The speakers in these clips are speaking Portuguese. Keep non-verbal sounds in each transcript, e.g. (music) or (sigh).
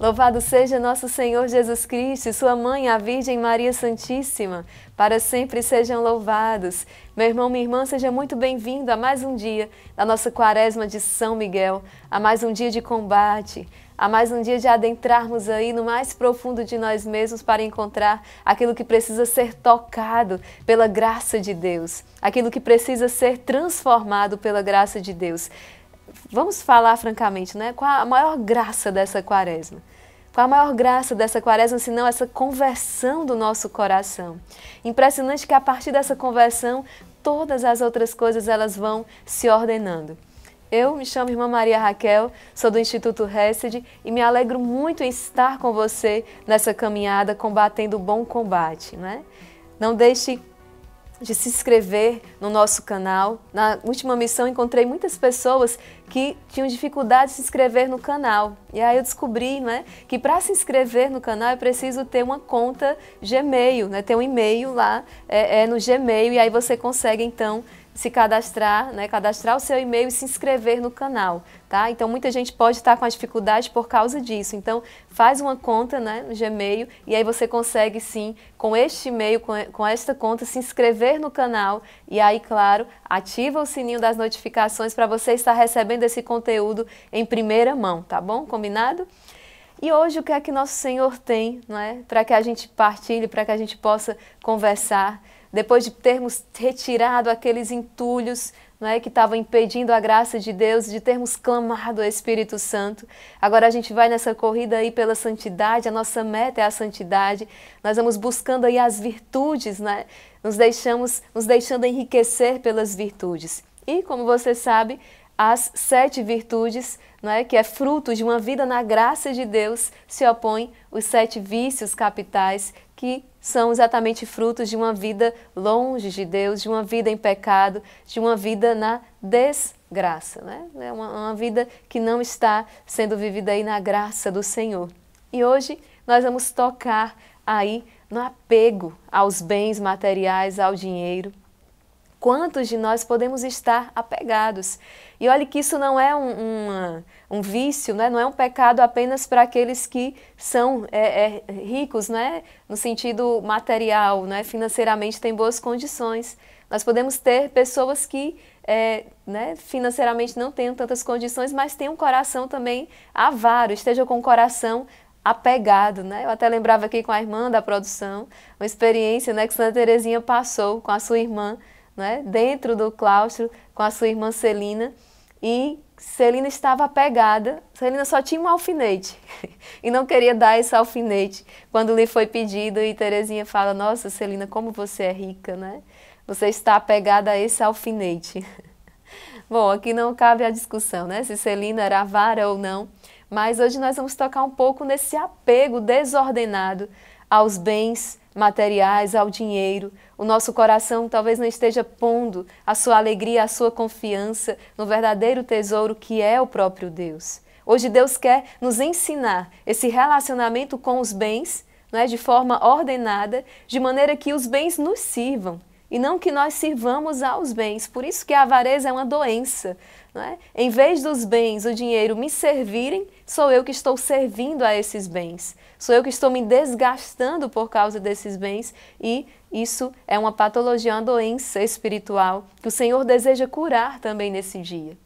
Louvado seja nosso Senhor Jesus Cristo e sua mãe, a Virgem Maria Santíssima. Para sempre sejam louvados. Meu irmão, minha irmã, seja muito bem-vindo a mais um dia da nossa quaresma de São Miguel, a mais um dia de combate, a mais um dia de adentrarmos aí no mais profundo de nós mesmos para encontrar aquilo que precisa ser tocado pela graça de Deus, aquilo que precisa ser transformado pela graça de Deus vamos falar francamente, né? Qual a maior graça dessa quaresma? Qual a maior graça dessa quaresma, senão essa conversão do nosso coração? Impressionante que a partir dessa conversão, todas as outras coisas elas vão se ordenando. Eu me chamo Irmã Maria Raquel, sou do Instituto Hesed e me alegro muito em estar com você nessa caminhada combatendo o bom combate, né? Não deixe de se inscrever no nosso canal. Na última missão encontrei muitas pessoas que tinham dificuldade de se inscrever no canal. E aí eu descobri né, que para se inscrever no canal é preciso ter uma conta Gmail, né, ter um e-mail lá é, é no Gmail e aí você consegue então se cadastrar, né, cadastrar o seu e-mail e se inscrever no canal, tá? Então muita gente pode estar com a dificuldade por causa disso. Então faz uma conta, né, no Gmail e aí você consegue sim com este e-mail, com, com esta conta se inscrever no canal e aí claro ativa o sininho das notificações para você estar recebendo esse conteúdo em primeira mão, tá bom? Combinado? E hoje o que é que nosso Senhor tem, não é? Para que a gente partilhe, para que a gente possa conversar depois de termos retirado aqueles entulhos né, que estavam impedindo a graça de Deus, de termos clamado ao Espírito Santo. Agora a gente vai nessa corrida aí pela santidade, a nossa meta é a santidade. Nós vamos buscando aí as virtudes, né? nos, deixamos, nos deixando enriquecer pelas virtudes. E, como você sabe, as sete virtudes, né, que é fruto de uma vida na graça de Deus, se opõem os sete vícios capitais que são exatamente frutos de uma vida longe de Deus, de uma vida em pecado, de uma vida na desgraça, né? É uma, uma vida que não está sendo vivida aí na graça do Senhor. E hoje nós vamos tocar aí no apego aos bens materiais, ao dinheiro, Quantos de nós podemos estar apegados? E olhe que isso não é um, um, um vício, né? não é um pecado apenas para aqueles que são é, é, ricos, né? no sentido material, né? financeiramente têm boas condições. Nós podemos ter pessoas que é, né, financeiramente não tenham tantas condições, mas tenham um coração também avaro, estejam com o coração apegado, né? Eu até lembrava aqui com a irmã da produção, uma experiência né, que Santa Terezinha passou com a sua irmã, né, dentro do claustro com a sua irmã Celina e Celina estava apegada, Celina só tinha um alfinete (laughs) e não queria dar esse alfinete quando lhe foi pedido e Terezinha fala, nossa Celina, como você é rica, né? Você está apegada a esse alfinete. (laughs) Bom, aqui não cabe a discussão, né? Se Celina era vara ou não, mas hoje nós vamos tocar um pouco nesse apego desordenado aos bens, materiais, ao dinheiro. O nosso coração talvez não esteja pondo a sua alegria, a sua confiança no verdadeiro tesouro que é o próprio Deus. Hoje Deus quer nos ensinar esse relacionamento com os bens, não é de forma ordenada, de maneira que os bens nos sirvam e não que nós sirvamos aos bens. Por isso que a avareza é uma doença. Não é? Em vez dos bens, o dinheiro me servirem, sou eu que estou servindo a esses bens. Sou eu que estou me desgastando por causa desses bens e isso é uma patologia, uma doença espiritual que o Senhor deseja curar também nesse dia.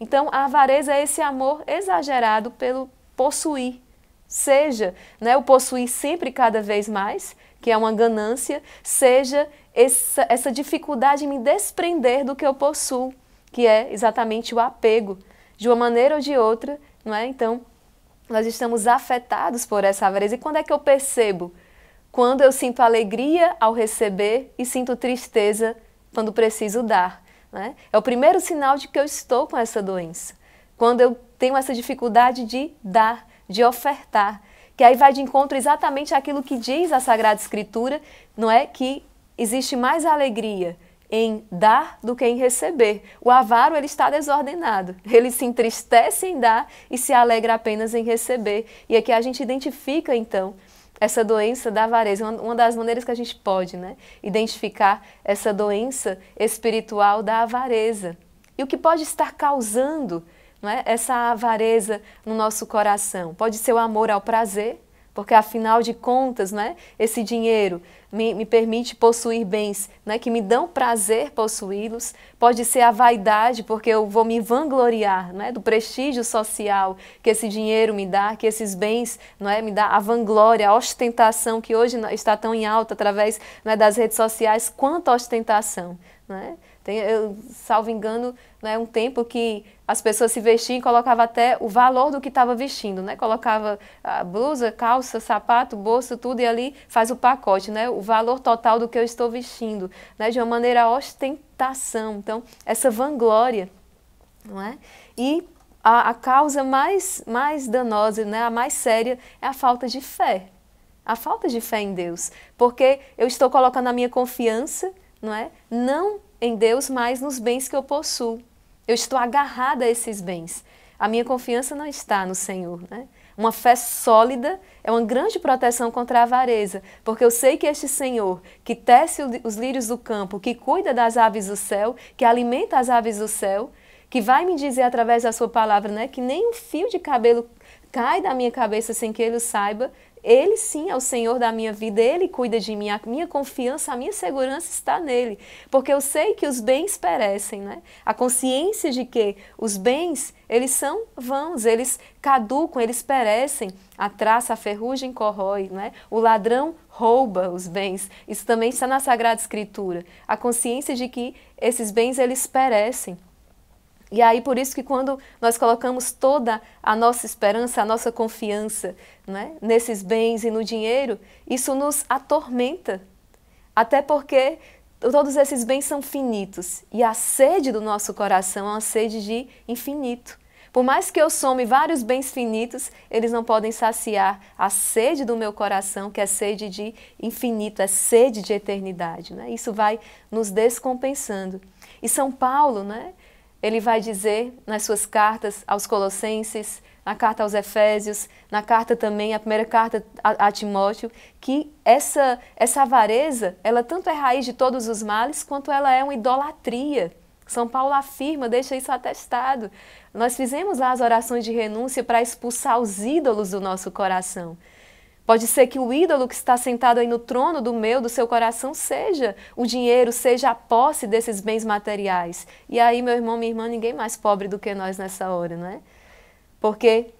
Então, a avareza é esse amor exagerado pelo possuir. Seja né, o possuir sempre cada vez mais, que é uma ganância, seja essa, essa dificuldade em me desprender do que eu possuo, que é exatamente o apego, de uma maneira ou de outra, não é? Então, nós estamos afetados por essa avareza. E quando é que eu percebo? Quando eu sinto alegria ao receber e sinto tristeza quando preciso dar. Né? É o primeiro sinal de que eu estou com essa doença. Quando eu tenho essa dificuldade de dar, de ofertar, que aí vai de encontro exatamente aquilo que diz a Sagrada Escritura, não é? Que existe mais alegria em dar do que em receber. O avaro ele está desordenado. Ele se entristece em dar e se alegra apenas em receber. E aqui é a gente identifica então essa doença da avareza, uma das maneiras que a gente pode, né, identificar essa doença espiritual da avareza. E o que pode estar causando não é, essa avareza no nosso coração? Pode ser o amor ao prazer, porque afinal de contas, né, esse dinheiro me, me permite possuir bens né, que me dão prazer possuí-los, pode ser a vaidade, porque eu vou me vangloriar né, do prestígio social que esse dinheiro me dá, que esses bens né, me dá, a vanglória, a ostentação que hoje está tão em alta através né, das redes sociais, quanto a ostentação. Né? Tem, eu, salvo engano, né, um tempo que as pessoas se vestiam e colocavam até o valor do que estava vestindo, né? Colocava a blusa, calça, sapato, bolso, tudo, e ali faz o pacote, né? O valor total do que eu estou vestindo, né? De uma maneira ostentação. Então, essa vanglória, não é? E a, a causa mais, mais danosa, né? A mais séria é a falta de fé. A falta de fé em Deus. Porque eu estou colocando a minha confiança, não é? Não em Deus, mas nos bens que eu possuo. Eu estou agarrada a esses bens. A minha confiança não está no Senhor, né? Uma fé sólida é uma grande proteção contra a avareza, porque eu sei que este Senhor, que tece os lírios do campo, que cuida das aves do céu, que alimenta as aves do céu, que vai me dizer através da sua palavra, né, que nem um fio de cabelo cai da minha cabeça sem que ele o saiba, ele sim é o Senhor da minha vida, Ele cuida de mim, a minha confiança, a minha segurança está nele. Porque eu sei que os bens perecem, né? A consciência de que os bens, eles são vãos, eles caducam, eles perecem. A traça, a ferrugem corrói, né? O ladrão rouba os bens. Isso também está na Sagrada Escritura. A consciência de que esses bens, eles perecem. E aí, por isso que quando nós colocamos toda a nossa esperança, a nossa confiança né, nesses bens e no dinheiro, isso nos atormenta. Até porque todos esses bens são finitos e a sede do nosso coração é uma sede de infinito. Por mais que eu some vários bens finitos, eles não podem saciar a sede do meu coração, que é sede de infinito, é sede de eternidade. Né? Isso vai nos descompensando. E São Paulo, né, ele vai dizer nas suas cartas aos Colossenses, na carta aos Efésios, na carta também, a primeira carta a, a, Timóteo, que essa, essa avareza, ela tanto é raiz de todos os males, quanto ela é uma idolatria. São Paulo afirma, deixa isso atestado. Nós fizemos lá as orações de renúncia para expulsar os ídolos do nosso coração. Pode ser que o ídolo que está sentado aí no trono do meu, do seu coração, seja o dinheiro, seja a posse desses bens materiais. E aí, meu irmão, minha irmã, ninguém mais pobre do que nós nessa hora, não é? Porque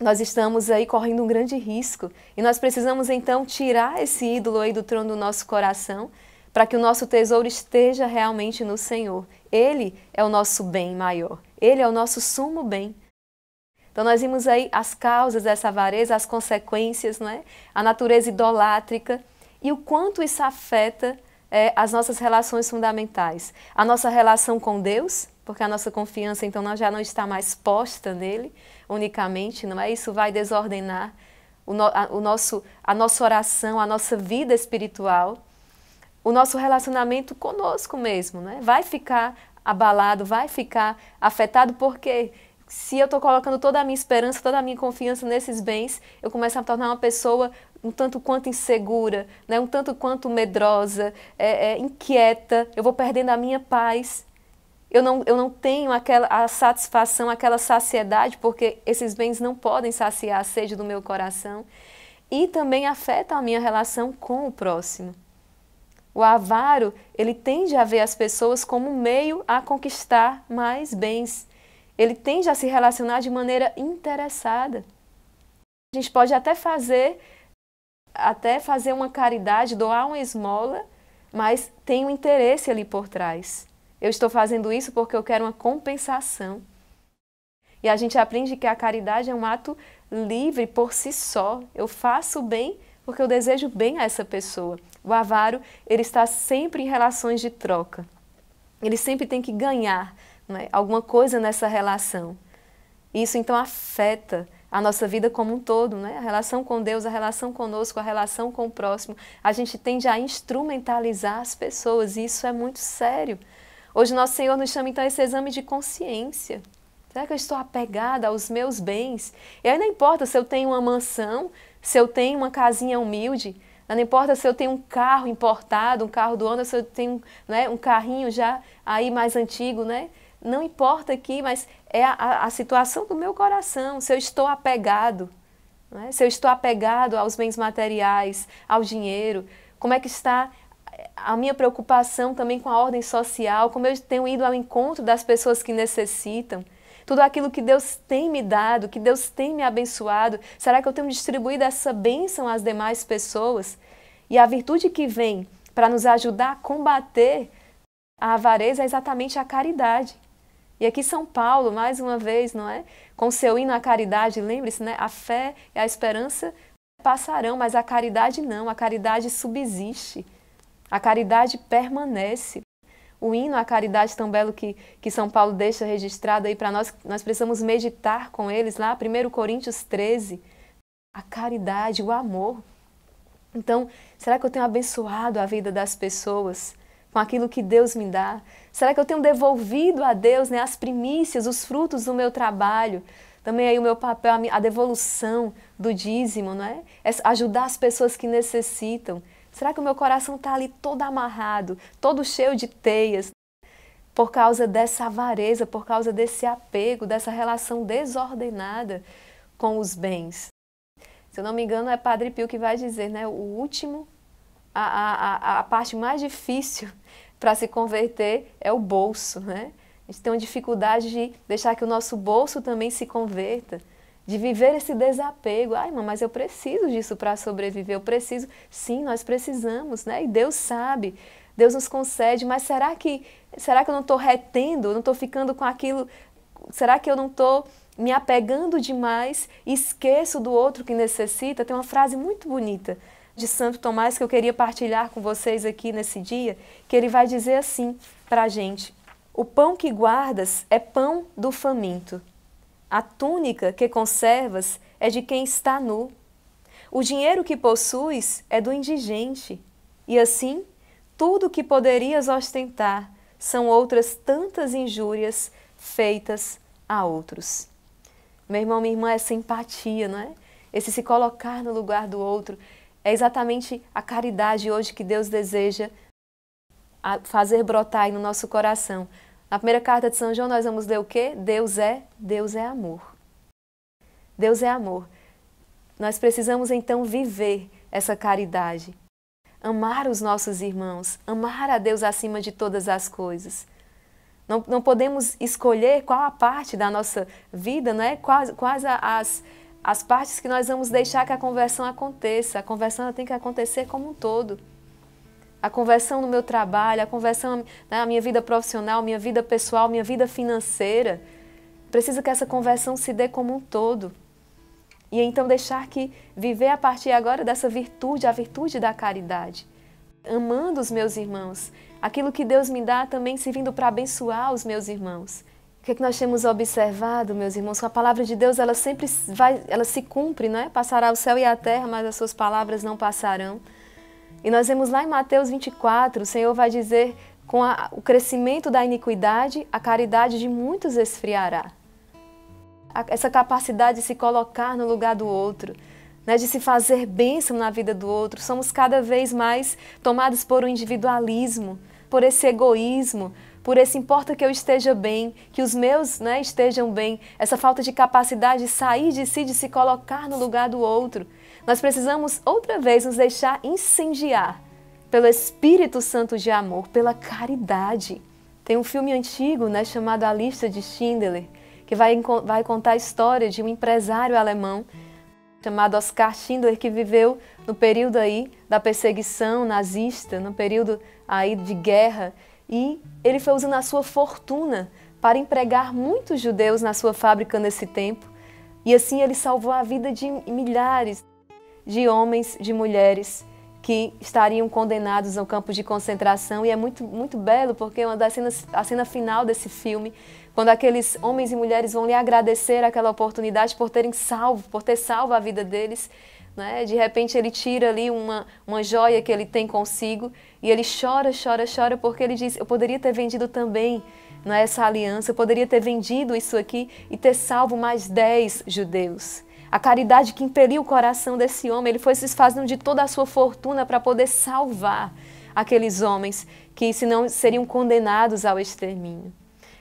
nós estamos aí correndo um grande risco e nós precisamos então tirar esse ídolo aí do trono do nosso coração para que o nosso tesouro esteja realmente no Senhor. Ele é o nosso bem maior, ele é o nosso sumo bem. Então nós vimos aí as causas dessa avareza, as consequências, não é? a natureza idolátrica e o quanto isso afeta é, as nossas relações fundamentais. A nossa relação com Deus, porque a nossa confiança então já não está mais posta nele unicamente, não é? Isso vai desordenar o, no, a, o nosso, a nossa oração, a nossa vida espiritual, o nosso relacionamento conosco mesmo, é? Vai ficar abalado, vai ficar afetado, por quê? Porque se eu estou colocando toda a minha esperança, toda a minha confiança nesses bens, eu começo a me tornar uma pessoa um tanto quanto insegura, né? um tanto quanto medrosa, é, é, inquieta, eu vou perdendo a minha paz. Eu não, eu não tenho aquela a satisfação, aquela saciedade, porque esses bens não podem saciar a sede do meu coração. E também afeta a minha relação com o próximo. O avaro, ele tende a ver as pessoas como meio a conquistar mais bens ele tende a se relacionar de maneira interessada. A gente pode até fazer até fazer uma caridade, doar uma esmola, mas tem um interesse ali por trás. Eu estou fazendo isso porque eu quero uma compensação. E a gente aprende que a caridade é um ato livre por si só. Eu faço bem porque eu desejo bem a essa pessoa. O avaro, ele está sempre em relações de troca. Ele sempre tem que ganhar, né? alguma coisa nessa relação. Isso então afeta a nossa vida como um todo, né? a relação com Deus, a relação conosco, a relação com o próximo. A gente tende a instrumentalizar as pessoas e isso é muito sério. Hoje nosso Senhor nos chama então a esse exame de consciência. Será que eu estou apegada aos meus bens? E aí não importa se eu tenho uma mansão, se eu tenho uma casinha humilde, não importa se eu tenho um carro importado, um carro do ano, se eu tenho né, um carrinho já aí mais antigo, né? não importa aqui, mas é a, a situação do meu coração, se eu estou apegado, é? se eu estou apegado aos bens materiais, ao dinheiro, como é que está a minha preocupação também com a ordem social, como eu tenho ido ao encontro das pessoas que necessitam, tudo aquilo que Deus tem me dado, que Deus tem me abençoado, será que eu tenho distribuído essa bênção às demais pessoas? E a virtude que vem para nos ajudar a combater a avareza é exatamente a caridade. E aqui São Paulo, mais uma vez, não é? Com seu hino à caridade, lembre-se, né? A fé e a esperança passarão, mas a caridade não, a caridade subsiste. A caridade permanece. O hino à caridade tão belo que, que São Paulo deixa registrado aí para nós, nós precisamos meditar com eles lá, 1 Coríntios 13. A caridade, o amor. Então, será que eu tenho abençoado a vida das pessoas com aquilo que Deus me dá? Será que eu tenho devolvido a Deus né, as primícias, os frutos do meu trabalho? Também aí o meu papel, a devolução do dízimo, não é? é ajudar as pessoas que necessitam. Será que o meu coração está ali todo amarrado, todo cheio de teias, por causa dessa avareza, por causa desse apego, dessa relação desordenada com os bens? Se eu não me engano, é Padre Pio que vai dizer, né? O último, a, a, a, a parte mais difícil para se converter é o bolso, né? A gente tem uma dificuldade de deixar que o nosso bolso também se converta, de viver esse desapego. Ai, irmã, mas eu preciso disso para sobreviver, eu preciso. Sim, nós precisamos, né? E Deus sabe, Deus nos concede, mas será que, será que eu não estou retendo, não estou ficando com aquilo? Será que eu não estou me apegando demais e esqueço do outro que necessita? Tem uma frase muito bonita de Santo Tomás que eu queria partilhar com vocês aqui nesse dia, que ele vai dizer assim para a gente: O pão que guardas é pão do faminto. A túnica que conservas é de quem está nu. O dinheiro que possuis é do indigente. E assim, tudo que poderias ostentar são outras tantas injúrias feitas a outros. Meu irmão, minha irmã, essa empatia, não é? Esse se colocar no lugar do outro, é exatamente a caridade hoje que Deus deseja fazer brotar aí no nosso coração. Na primeira carta de São João nós vamos ler o quê? Deus é, Deus é amor. Deus é amor. Nós precisamos então viver essa caridade, amar os nossos irmãos, amar a Deus acima de todas as coisas. Não, não podemos escolher qual a parte da nossa vida, é? quais, quais as, as partes que nós vamos deixar que a conversão aconteça. A conversão tem que acontecer como um todo. A conversão no meu trabalho, a conversão na minha vida profissional, minha vida pessoal, minha vida financeira. Precisa que essa conversão se dê como um todo. E então deixar que viver a partir agora dessa virtude, a virtude da caridade. Amando os meus irmãos, aquilo que Deus me dá também servindo para abençoar os meus irmãos que é que nós temos observado, meus irmãos? Que a palavra de Deus, ela sempre vai, ela se cumpre, não é? Passará o céu e a terra, mas as suas palavras não passarão. E nós vemos lá em Mateus 24, o Senhor vai dizer, com a, o crescimento da iniquidade, a caridade de muitos esfriará. A, essa capacidade de se colocar no lugar do outro, né, de se fazer bênção na vida do outro. Somos cada vez mais tomados por um individualismo, por esse egoísmo, por esse importa que eu esteja bem, que os meus né, estejam bem, essa falta de capacidade de sair de si, de se colocar no lugar do outro. Nós precisamos outra vez nos deixar incendiar pelo Espírito Santo de amor, pela caridade. Tem um filme antigo né, chamado A Lista de Schindler, que vai, vai contar a história de um empresário alemão chamado Oscar Schindler, que viveu no período aí da perseguição nazista, no período aí de guerra, e ele foi usando a sua fortuna para empregar muitos judeus na sua fábrica nesse tempo. E assim ele salvou a vida de milhares de homens, de mulheres que estariam condenados ao campo de concentração. E é muito, muito belo, porque uma das cenas, a cena final desse filme, quando aqueles homens e mulheres vão lhe agradecer aquela oportunidade por terem salvo, por ter salvo a vida deles, né? De repente ele tira ali uma, uma joia que ele tem consigo e ele chora, chora, chora porque ele diz: Eu poderia ter vendido também né, essa aliança, eu poderia ter vendido isso aqui e ter salvo mais dez judeus. A caridade que impeliu o coração desse homem, ele foi se desfazendo de toda a sua fortuna para poder salvar aqueles homens que senão seriam condenados ao extermínio.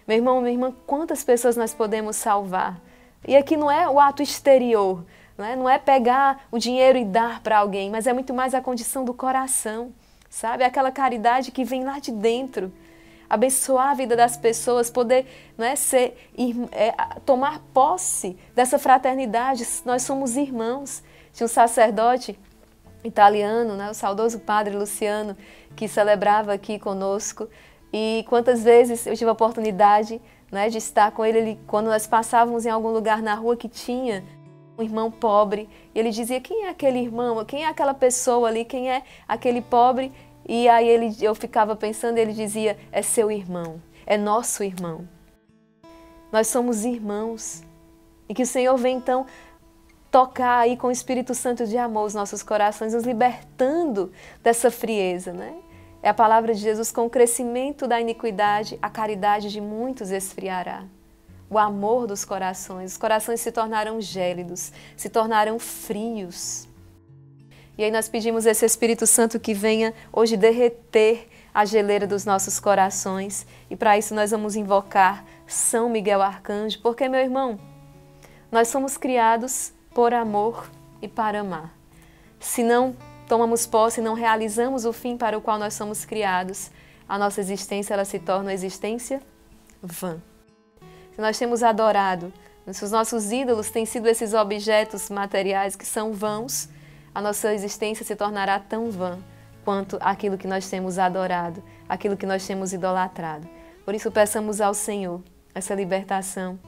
Meu irmão, minha irmã, quantas pessoas nós podemos salvar? E aqui não é o ato exterior, não é, não é pegar o dinheiro e dar para alguém, mas é muito mais a condição do coração, sabe? É aquela caridade que vem lá de dentro. Abençoar a vida das pessoas, poder não né, é, ser, ir, é, tomar posse dessa fraternidade. Nós somos irmãos. Tinha um sacerdote italiano, né, o saudoso padre Luciano, que celebrava aqui conosco. E quantas vezes eu tive a oportunidade né, de estar com ele, ele, quando nós passávamos em algum lugar na rua que tinha um irmão pobre, e ele dizia: "Quem é aquele irmão? Quem é aquela pessoa ali? Quem é aquele pobre?" E aí ele, eu ficava pensando, ele dizia: "É seu irmão, é nosso irmão." Nós somos irmãos. E que o Senhor vem então tocar aí com o Espírito Santo de amor os nossos corações, nos libertando dessa frieza, né? É a palavra de Jesus: com o crescimento da iniquidade, a caridade de muitos esfriará o amor dos corações. Os corações se tornaram gélidos, se tornaram frios. E aí nós pedimos esse Espírito Santo que venha hoje derreter a geleira dos nossos corações. E para isso nós vamos invocar São Miguel Arcanjo, porque, meu irmão, nós somos criados por amor e para amar. Se não tomamos posse e não realizamos o fim para o qual nós somos criados, a nossa existência ela se torna uma existência vã. Se nós temos adorado, se os nossos ídolos têm sido esses objetos materiais que são vãos, a nossa existência se tornará tão vã quanto aquilo que nós temos adorado, aquilo que nós temos idolatrado. Por isso, peçamos ao Senhor essa libertação.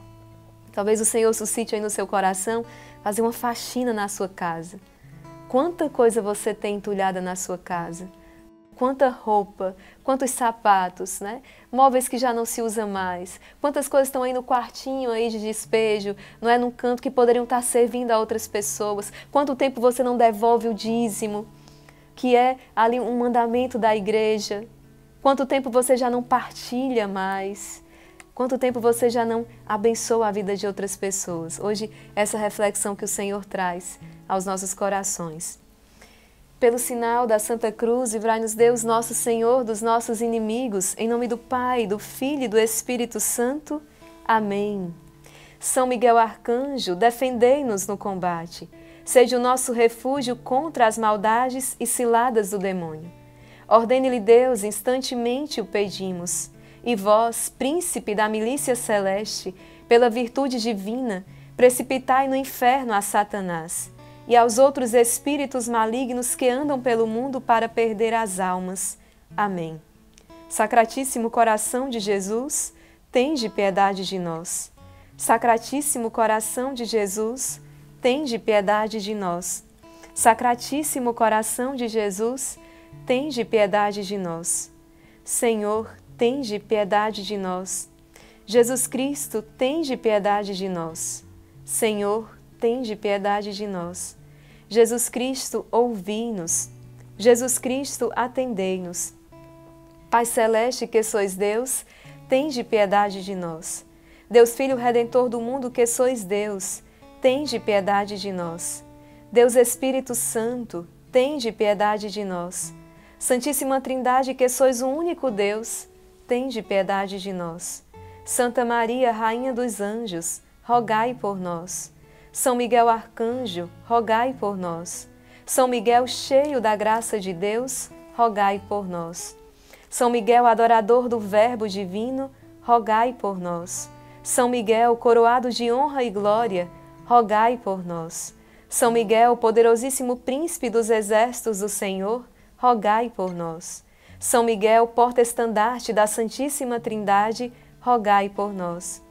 Talvez o Senhor suscite aí no seu coração fazer uma faxina na sua casa. Quanta coisa você tem entulhada na sua casa? quanta roupa, quantos sapatos, né? Móveis que já não se usa mais. Quantas coisas estão aí no quartinho aí de despejo, não é num canto que poderiam estar servindo a outras pessoas. Quanto tempo você não devolve o dízimo, que é ali um mandamento da igreja? Quanto tempo você já não partilha mais? Quanto tempo você já não abençoa a vida de outras pessoas? Hoje, essa reflexão que o Senhor traz aos nossos corações. Pelo sinal da Santa Cruz, livrai-nos Deus, nosso Senhor, dos nossos inimigos, em nome do Pai, do Filho e do Espírito Santo. Amém. São Miguel Arcanjo, defendei-nos no combate. Seja o nosso refúgio contra as maldades e ciladas do demônio. Ordene-lhe Deus, instantemente o pedimos. E vós, príncipe da milícia celeste, pela virtude divina, precipitai no inferno a Satanás e aos outros espíritos malignos que andam pelo mundo para perder as almas. Amém. Sacratíssimo coração de Jesus, tende piedade de nós. Sacratíssimo coração de Jesus, tende piedade de nós. Sacratíssimo coração de Jesus, tende piedade de nós. Senhor, tende piedade de nós. Jesus Cristo, tende piedade de nós. Senhor, tende piedade de nós. Jesus Cristo, ouvi-nos. Jesus Cristo, atendei-nos. Pai celeste, que sois Deus, tende piedade de nós. Deus Filho redentor do mundo, que sois Deus, tende piedade de nós. Deus Espírito Santo, tende piedade de nós. Santíssima Trindade, que sois o único Deus, tende piedade de nós. Santa Maria, Rainha dos Anjos, rogai por nós. São Miguel Arcanjo, rogai por nós. São Miguel, cheio da graça de Deus, rogai por nós. São Miguel, adorador do Verbo divino, rogai por nós. São Miguel, coroado de honra e glória, rogai por nós. São Miguel, poderosíssimo príncipe dos exércitos do Senhor, rogai por nós. São Miguel, porta-estandarte da Santíssima Trindade, rogai por nós.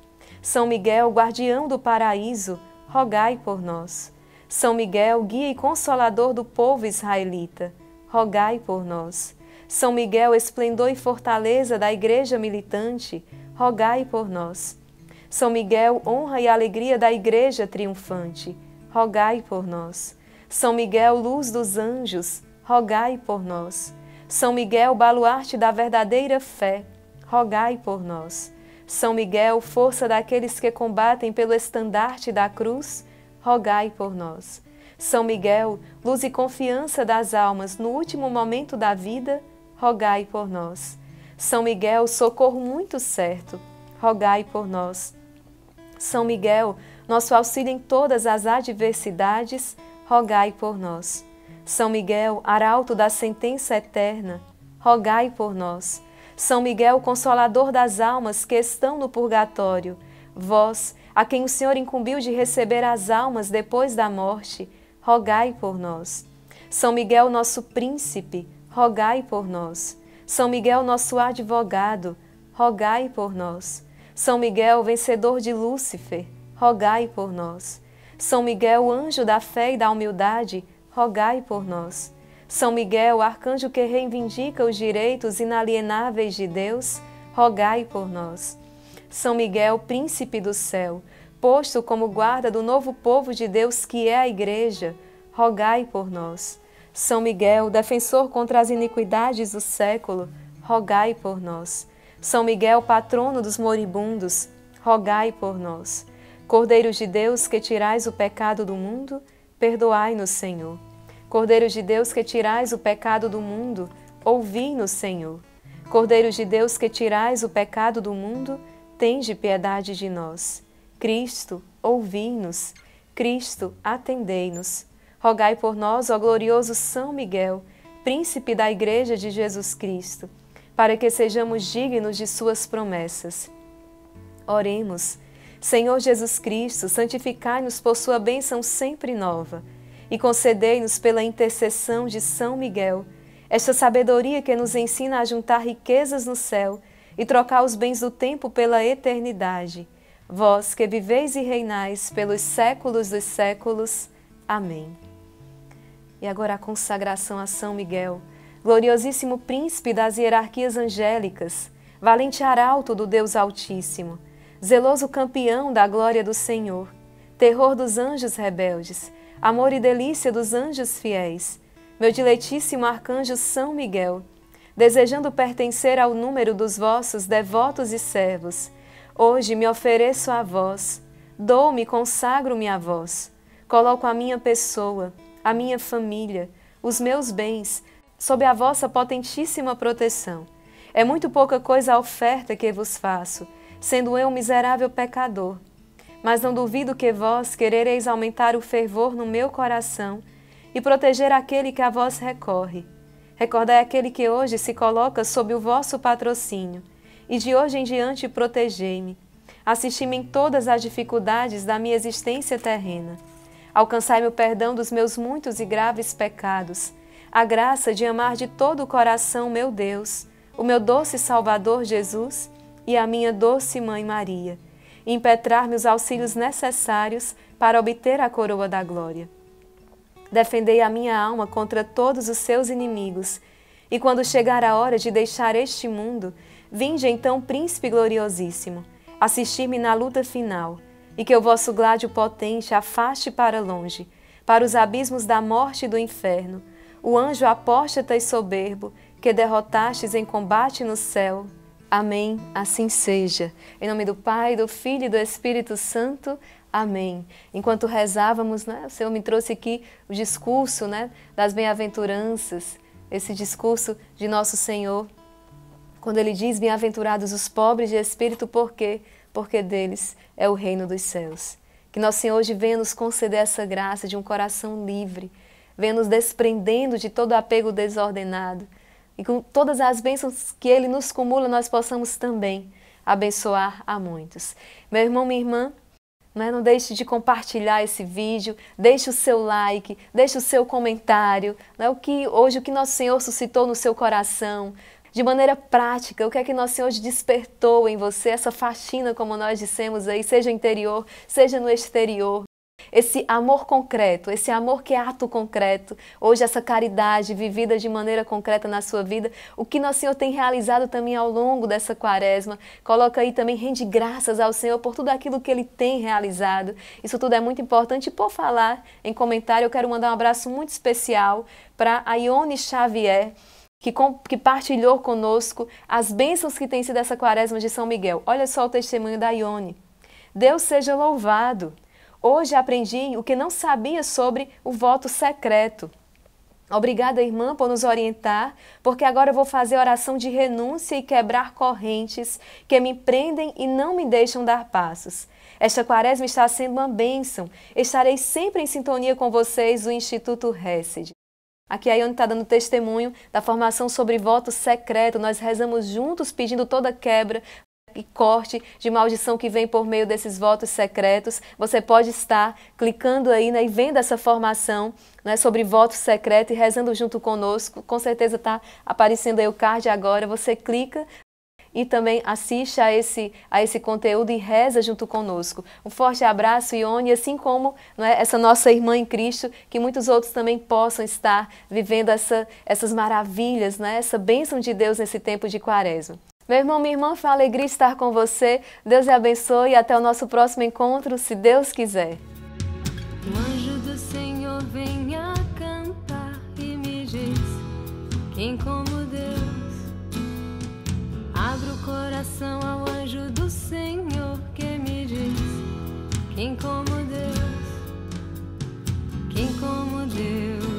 São Miguel, guardião do paraíso, rogai por nós. São Miguel, guia e consolador do povo israelita, rogai por nós. São Miguel, esplendor e fortaleza da igreja militante, rogai por nós. São Miguel, honra e alegria da igreja triunfante, rogai por nós. São Miguel, luz dos anjos, rogai por nós. São Miguel, baluarte da verdadeira fé, rogai por nós. São Miguel, força daqueles que combatem pelo estandarte da cruz, rogai por nós. São Miguel, luz e confiança das almas no último momento da vida, rogai por nós. São Miguel, socorro muito certo, rogai por nós. São Miguel, nosso auxílio em todas as adversidades, rogai por nós. São Miguel, arauto da sentença eterna, rogai por nós. São Miguel, consolador das almas que estão no purgatório, vós, a quem o Senhor incumbiu de receber as almas depois da morte, rogai por nós. São Miguel, nosso príncipe, rogai por nós. São Miguel, nosso advogado, rogai por nós. São Miguel, vencedor de Lúcifer, rogai por nós. São Miguel, anjo da fé e da humildade, rogai por nós. São Miguel, arcanjo que reivindica os direitos inalienáveis de Deus, rogai por nós. São Miguel, príncipe do céu, posto como guarda do novo povo de Deus que é a Igreja, rogai por nós. São Miguel, defensor contra as iniquidades do século, rogai por nós. São Miguel, patrono dos moribundos, rogai por nós. Cordeiros de Deus, que tirais o pecado do mundo, perdoai-nos, Senhor. Cordeiro de Deus que tirais o pecado do mundo, ouvi-nos, Senhor. Cordeiro de Deus que tirais o pecado do mundo, tende piedade de nós. Cristo, ouvi-nos. Cristo, atendei-nos. Rogai por nós, ó glorioso São Miguel, príncipe da Igreja de Jesus Cristo, para que sejamos dignos de suas promessas. Oremos. Senhor Jesus Cristo, santificai-nos por sua bênção sempre nova e concedei-nos pela intercessão de São Miguel esta sabedoria que nos ensina a juntar riquezas no céu e trocar os bens do tempo pela eternidade. Vós que viveis e reinais pelos séculos dos séculos. Amém. E agora a consagração a São Miguel, gloriosíssimo príncipe das hierarquias angélicas, valente arauto do Deus Altíssimo, zeloso campeão da glória do Senhor, terror dos anjos rebeldes, amor e delícia dos anjos fiéis, meu diletíssimo arcanjo São Miguel, desejando pertencer ao número dos vossos devotos e servos, hoje me ofereço a vós, dou-me, consagro-me a vós, coloco a minha pessoa, a minha família, os meus bens, sob a vossa potentíssima proteção. É muito pouca coisa a oferta que vos faço, sendo eu um miserável pecador. Mas não duvido que vós querereis aumentar o fervor no meu coração e proteger aquele que a vós recorre. Recordai aquele que hoje se coloca sob o vosso patrocínio, e de hoje em diante protegei-me. Assisti-me em todas as dificuldades da minha existência terrena. Alcançai-me o perdão dos meus muitos e graves pecados, a graça de amar de todo o coração meu Deus, o meu doce Salvador Jesus e a minha doce Mãe Maria impetrar-me os auxílios necessários para obter a coroa da glória. Defendei a minha alma contra todos os seus inimigos, e quando chegar a hora de deixar este mundo, vinde então, príncipe gloriosíssimo, assistir-me na luta final, e que o vosso gládio potente afaste para longe, para os abismos da morte e do inferno, o anjo apóstata e soberbo, que derrotastes em combate no céu, Amém, assim seja. Em nome do Pai, do Filho e do Espírito Santo. Amém. Enquanto rezávamos, né, o Senhor me trouxe aqui o discurso né, das bem-aventuranças, esse discurso de nosso Senhor, quando ele diz: Bem-aventurados os pobres de espírito, por quê? Porque deles é o reino dos céus. Que nosso Senhor hoje venha nos conceder essa graça de um coração livre, venha nos desprendendo de todo apego desordenado e com todas as bênçãos que Ele nos cumula, nós possamos também abençoar a muitos. Meu irmão, minha irmã, né, não deixe de compartilhar esse vídeo, deixe o seu like, deixe o seu comentário, né? o que hoje o que nosso Senhor suscitou no seu coração, de maneira prática, o que é que nosso Senhor despertou em você, essa faxina, como nós dissemos aí, seja interior, seja no exterior esse amor concreto, esse amor que é ato concreto, hoje essa caridade vivida de maneira concreta na sua vida, o que nosso Senhor tem realizado também ao longo dessa quaresma. Coloca aí também, rende graças ao Senhor por tudo aquilo que Ele tem realizado. Isso tudo é muito importante. por falar em comentário, eu quero mandar um abraço muito especial para a Ione Xavier, que, que, partilhou conosco as bênçãos que tem sido essa quaresma de São Miguel. Olha só o testemunho da Ione. Deus seja louvado Hoje aprendi o que não sabia sobre o voto secreto. Obrigada, irmã, por nos orientar, porque agora eu vou fazer oração de renúncia e quebrar correntes que me prendem e não me deixam dar passos. Esta quaresma está sendo uma bênção. Estarei sempre em sintonia com vocês do Instituto Hesed. Aqui a Ione está dando testemunho da formação sobre voto secreto. Nós rezamos juntos pedindo toda quebra e corte de maldição que vem por meio desses votos secretos. Você pode estar clicando aí né, e vendo essa formação né, sobre voto secreto e rezando junto conosco. Com certeza está aparecendo aí o card agora. Você clica e também assista a esse, a esse conteúdo e reza junto conosco. Um forte abraço, Ione, assim como né, essa nossa irmã em Cristo, que muitos outros também possam estar vivendo essa, essas maravilhas, né, essa bênção de Deus nesse tempo de quaresma. Meu irmão, minha irmã, foi uma alegria estar com você. Deus te abençoe e até o nosso próximo encontro, se Deus quiser. Um anjo do Senhor venha cantar e me diz: Quem como Deus? Abro o coração ao anjo do Senhor que me diz: Quem como Deus? Quem como Deus?